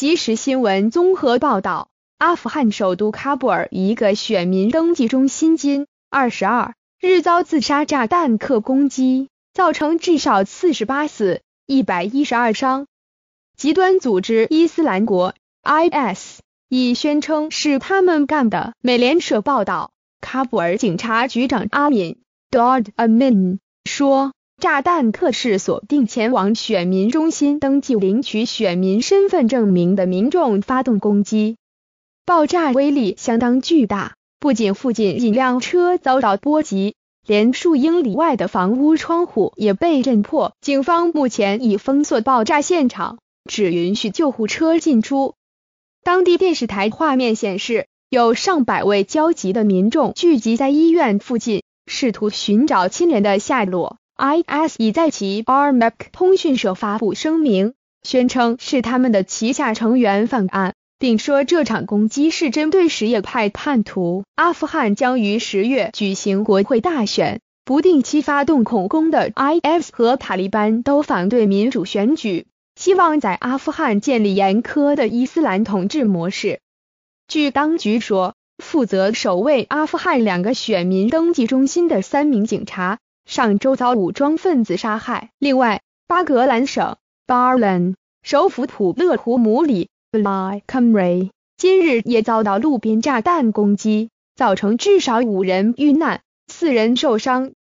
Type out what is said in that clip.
即时新闻综合报道：阿富汗首都喀布尔一个选民登记中心今二十二日遭自杀炸弹客攻击，造成至少四十八死、一百一十二伤。极端组织伊斯兰国 （IS） 已宣称是他们干的。美联社报道，喀布尔警察局长阿敏 d o d Amin） 说。炸弹特事锁定前往选民中心登记领取选民身份证明的民众，发动攻击。爆炸威力相当巨大，不仅附近几辆车遭到波及，连数英里外的房屋窗户也被震破。警方目前已封锁爆炸现场，只允许救护车进出。当地电视台画面显示，有上百位焦急的民众聚集在医院附近，试图寻找亲人的下落。IS 已在其 r m a c 通讯社发布声明，宣称是他们的旗下成员犯案，并说这场攻击是针对什叶派叛徒。阿富汗将于十月举行国会大选，不定期发动恐攻的 IS 和塔利班都反对民主选举，希望在阿富汗建立严苛的伊斯兰统治模式。据当局说，负责守卫阿富汗两个选民登记中心的三名警察。上周遭武装分子杀害。另外，巴格兰省巴 a 首府普勒图姆里 l e k m r i 今日也遭到路边炸弹攻击，造成至少五人遇难，四人受伤。